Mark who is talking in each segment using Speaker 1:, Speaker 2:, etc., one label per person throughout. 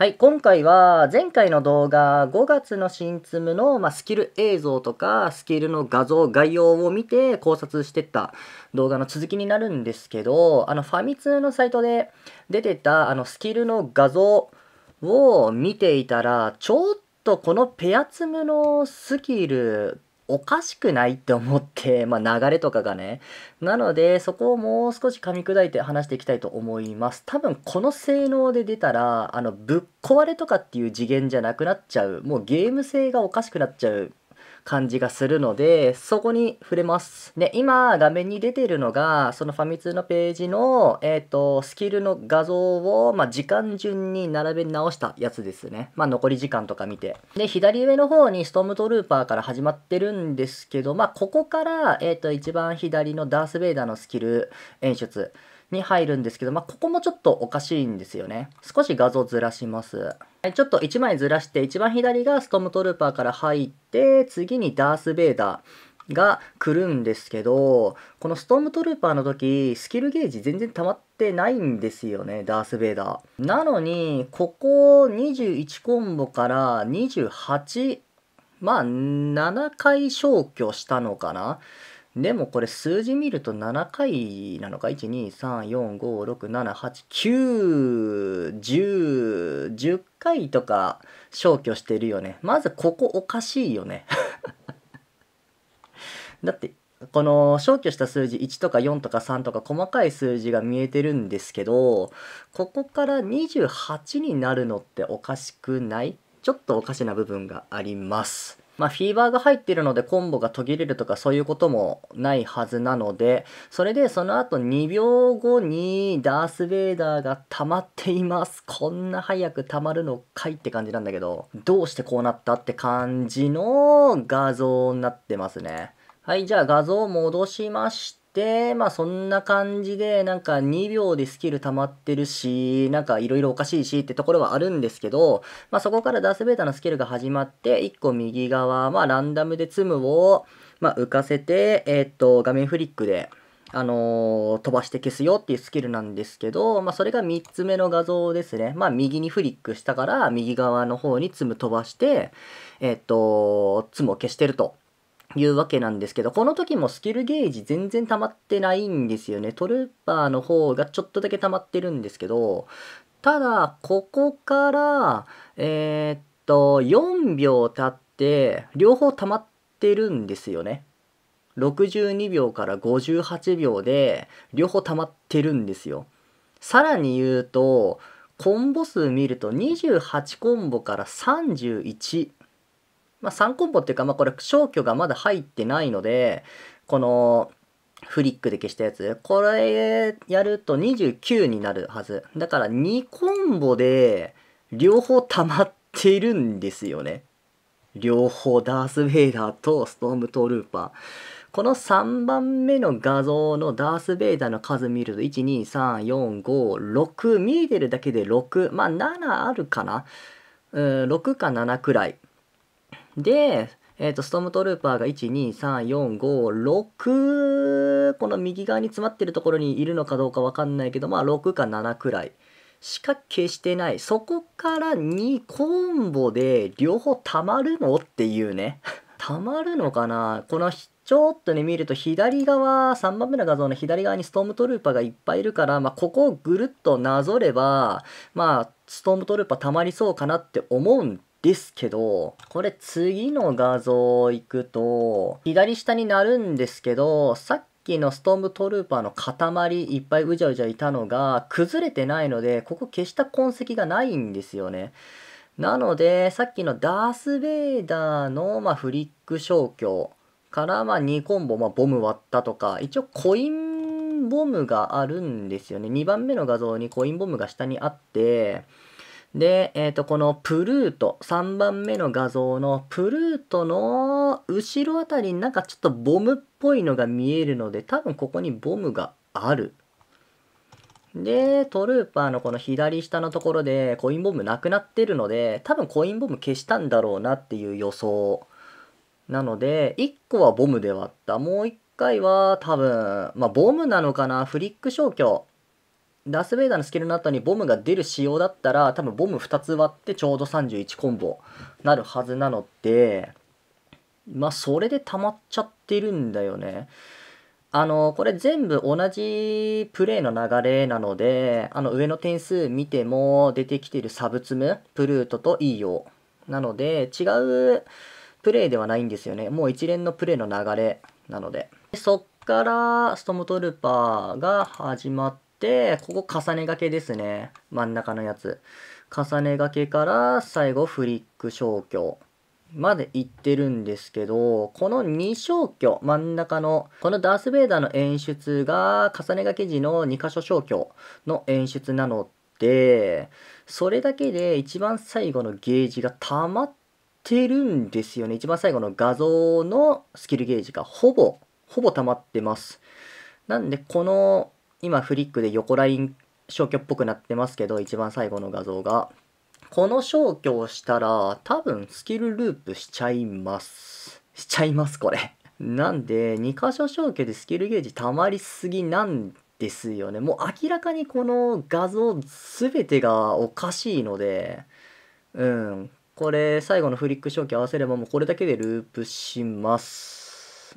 Speaker 1: はい、今回は前回の動画5月の新ツムの、まあ、スキル映像とかスキルの画像、概要を見て考察してった動画の続きになるんですけど、あのファミ通のサイトで出てたあのスキルの画像を見ていたら、ちょっとこのペアツムのスキルおかしくないって思って、まあ、流れとかがね。なので、そこをもう少し噛み砕いて話していきたいと思います。多分、この性能で出たら、あの、ぶっ壊れとかっていう次元じゃなくなっちゃう。もうゲーム性がおかしくなっちゃう感じがするので、そこに触れます。で、今画面に出てるのが、そのファミ通のページの、えっ、ー、と、スキルの画像を、まあ、時間順に並べ直したやつですね。まあ、残り時間とか見て。で、左上の方にストームトルーパーから始まってるんですけど、まあ、ここから、えっ、ー、と、一番左のダース・ベイダーのスキル演出に入るんですけど、まあ、ここもちょっとおかしいんですよね。少し画像ずらします。ちょっと1枚ずらして一番左がストームトルーパーから入って次にダース・ベイダーが来るんですけどこのストームトルーパーの時スキルゲージ全然溜まってないんですよねダース・ベイダーなのにここ21コンボから28まあ7回消去したのかなでもこれ数字見ると7回なのか1234567891010回とか消去してるよねまずここおかしいよね だってこの消去した数字1とか4とか3とか細かい数字が見えてるんですけどここから28になるのっておかしくないちょっとおかしな部分があります。まあ、フィーバーが入ってるのでコンボが途切れるとかそういうこともないはずなので、それでその後2秒後にダース・ベイダーが溜まっています。こんな早く溜まるのかいって感じなんだけど、どうしてこうなったって感じの画像になってますね。はい、じゃあ画像戻しましで、まあそんな感じで、なんか2秒でスキル溜まってるし、なんかいろいろおかしいしってところはあるんですけど、まあそこからダースベータのスキルが始まって、1個右側、まあランダムでツムを、まあ浮かせて、えー、っと、画面フリックで、あのー、飛ばして消すよっていうスキルなんですけど、まあそれが3つ目の画像ですね。まあ右にフリックしたから、右側の方に積む飛ばして、えー、っと、ツムを消してると。いうわけなんですけど、この時もスキルゲージ全然溜まってないんですよね。トルーパーの方がちょっとだけ溜まってるんですけど、ただ、ここから、えー、っと、4秒経って、両方溜まってるんですよね。62秒から58秒で、両方溜まってるんですよ。さらに言うと、コンボ数見ると28コンボから31まあ、3コンボっていうか、まあ、これ消去がまだ入ってないので、このフリックで消したやつ。これやると29になるはず。だから2コンボで両方溜まっているんですよね。両方ダース・ベイダーとストームトルーパー。この3番目の画像のダース・ベイダーの数見ると12345見えてるだけで6まあ7あるかなうん6か7くらいで、えっ、ー、と、ストームトルーパーが1、2、3、4、5、6、この右側に詰まってるところにいるのかどうかわかんないけど、まあ6か7くらいしか消してない。そこから2コンボで両方たまるのっていうね。たまるのかなこのちょっとね見ると左側3番目の画像の左側にストームトルーパーがいっぱいいるから、まあ、ここをぐるっとなぞればまあストームトルーパーたまりそうかなって思うんですけど、これ次の画像行くと、左下になるんですけど、さっきのストームトルーパーの塊いっぱいうじゃうじゃいたのが崩れてないので、ここ消した痕跡がないんですよね。なので、さっきのダース・ベイダーの、まあ、フリック消去から、まあ、2コンボ、まあ、ボム割ったとか、一応コインボムがあるんですよね。2番目の画像にコインボムが下にあって、で、えっ、ー、と、このプルート、3番目の画像のプルートの後ろあたりになんかちょっとボムっぽいのが見えるので、多分ここにボムがある。で、トルーパーのこの左下のところでコインボムなくなってるので、多分コインボム消したんだろうなっていう予想。なので、1個はボムで割った。もう1回は多分、まあ、ボムなのかなフリック消去。ダース・ベイダーのスキルの後にボムが出る仕様だったら多分ボム2つ割ってちょうど31コンボなるはずなのでまあそれで溜まっちゃってるんだよね。あのこれ全部同じプレイの流れなのであの上の点数見ても出てきてるサブツムプルートとイーヨーなので違うプレイではないんですよねもう一連のプレイの流れなのでそっからストムトルパーが始まって、ここ重ね掛けですね。真ん中のやつ。重ね掛けから最後フリック消去まで行ってるんですけど、この2消去、真ん中の、このダース・ベイダーの演出が重ね掛け時の2箇所消去の演出なので、それだけで一番最後のゲージが溜まってるんですよね。一番最後の画像のスキルゲージがほぼ、ほぼ溜まってます。なんで、この今フリックで横ライン消去っぽくなってますけど、一番最後の画像が。この消去をしたら、多分スキルループしちゃいます。しちゃいます、これ。なんで、2箇所消去でスキルゲージ溜まりすぎなんですよね。もう明らかにこの画像全てがおかしいので、うん。これ、最後のフリック消去合わせればもうこれだけでループします。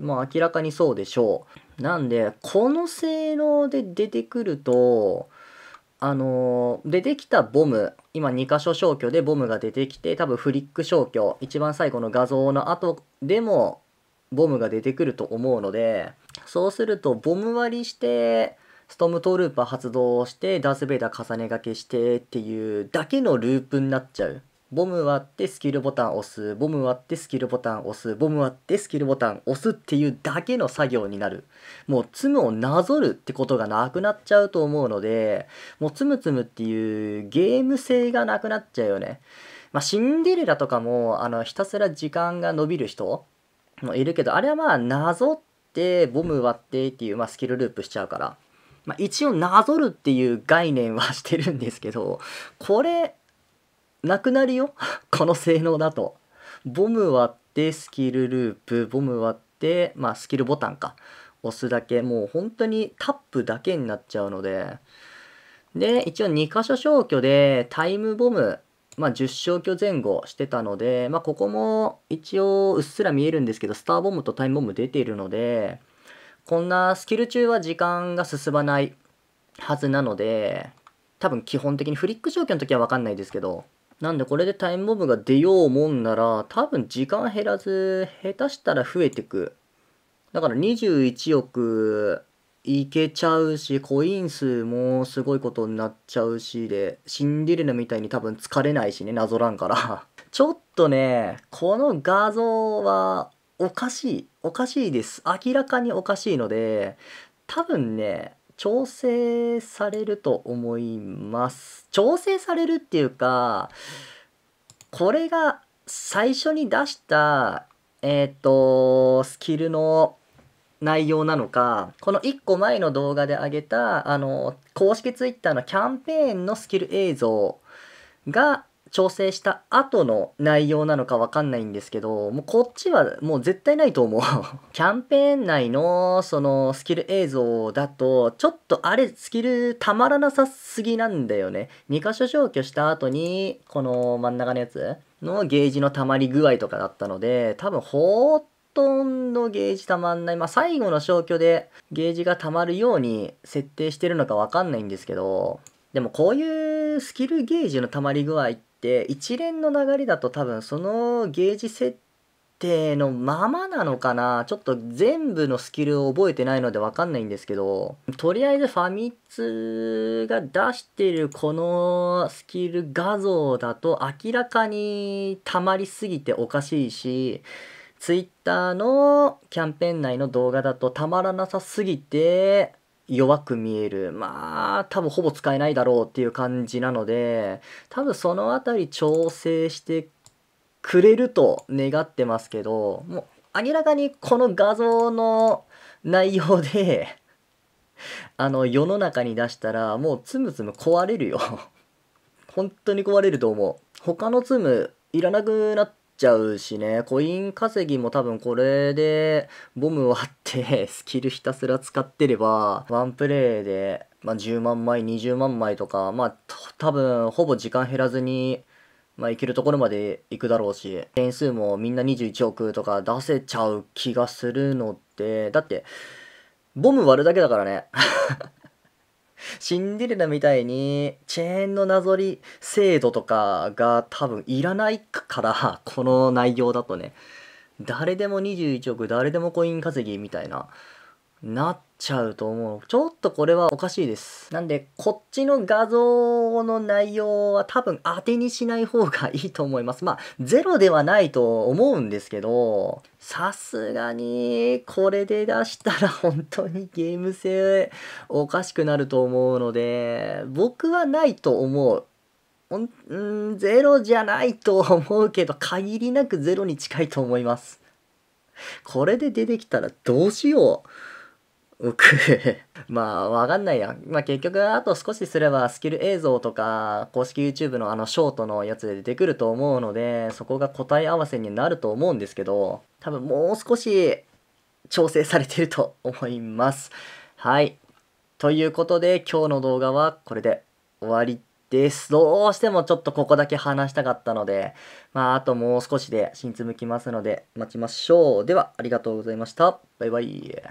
Speaker 1: まあ明らかにそうでしょう。なんで、この性能で出てくると、あのー、出てきたボム、今2箇所消去でボムが出てきて、多分フリック消去、一番最後の画像の後でもボムが出てくると思うので、そうするとボム割りして、ストームトルーパー発動して、ダース・ベイダー重ね掛けしてっていうだけのループになっちゃう。ボム割ってスキルボタン押す、ボム割ってスキルボタン押す、ボム割ってスキルボタン押すっていうだけの作業になる。もうツムをなぞるってことがなくなっちゃうと思うので、もうツムツムっていうゲーム性がなくなっちゃうよね。まあ、シンデレラとかも、あの、ひたすら時間が伸びる人もいるけど、あれはまあ、なぞって、ボム割ってっていう、まあ、スキルループしちゃうから。まあ、一応なぞるっていう概念はしてるんですけど、これ、なくなるよ この性能だと。ボム割ってスキルループボム割ってまあスキルボタンか押すだけもう本当にタップだけになっちゃうのでで一応2箇所消去でタイムボムまあ、10消去前後してたので、まあ、ここも一応うっすら見えるんですけどスターボムとタイムボム出ているのでこんなスキル中は時間が進まないはずなので多分基本的にフリック消去の時は分かんないですけどなんでこれでタイムボムが出ようもんなら、多分時間減らず、下手したら増えてく。だから21億いけちゃうし、コイン数もすごいことになっちゃうしで、シンデレラみたいに多分疲れないしね、謎んから ちょっとね、この画像はおかしい。おかしいです。明らかにおかしいので、多分ね、調整されると思います。調整されるっていうか、これが最初に出した、えっ、ー、と、スキルの内容なのか、この1個前の動画で上げた、あの、公式 Twitter のキャンペーンのスキル映像が、調整した後の内容なのかわかんないんですけど、もうこっちはもう絶対ないと思う キャンペーン内のそのスキル映像だと、ちょっとあれスキルたまらなさすぎなんだよね。2箇所消去した後に、この真ん中のやつのゲージの溜まり具合とかだったので、多分ほーっとほとんどゲージたまんない。まあ、最後の消去でゲージが溜まるように設定してるのかわかんないんですけど、でもこういうスキルゲージの溜まり具合っって一連の流れだと多分そのゲージ設定のままなのかなちょっと全部のスキルを覚えてないので分かんないんですけどとりあえずファミ通が出してるこのスキル画像だと明らかに溜まりすぎておかしいし Twitter のキャンペーン内の動画だとたまらなさすぎて弱く見えるまあ多分ほぼ使えないだろうっていう感じなので多分その辺り調整してくれると願ってますけどもう明らかにこの画像の内容で あの世の中に出したらもうつむつむ壊れるよ本当に壊れると思う他のツムいらなくなっちゃうしね、コイン稼ぎも多分これで、ボム割って スキルひたすら使ってれば、ワンプレイで、まあ、10万枚、20万枚とか、まあ、多分、ほぼ時間減らずに、まあ、いけるところまで行くだろうし、点数もみんな21億とか出せちゃう気がするので、だって、ボム割るだけだからねシンデレラみたいにチェーンのなぞり制度とかが多分いらないから、この内容だとね、誰でも21億、誰でもコイン稼ぎみたいななっちゃうと思う。ちょっとこれはおかしいです。なんで、こっちの画像の内容は多分当てにしない方がいいと思います。まあ、ゼロではないと思うんですけど、さすがに、これで出したら本当にゲーム性おかしくなると思うので、僕はないと思う。ほん、んゼロじゃないと思うけど、限りなくゼロに近いと思います。これで出てきたらどうしよう。僕 まあ、わかんないや。まあ結局、あと少しすればスキル映像とか、公式 YouTube のあのショートのやつで出てくると思うので、そこが答え合わせになると思うんですけど、多分もう少し調整されてると思います。はい。ということで、今日の動画はこれで終わりです。どうしてもちょっとここだけ話したかったので、まあ、あともう少しで新つむきますので、待ちましょう。では、ありがとうございました。バイバイ。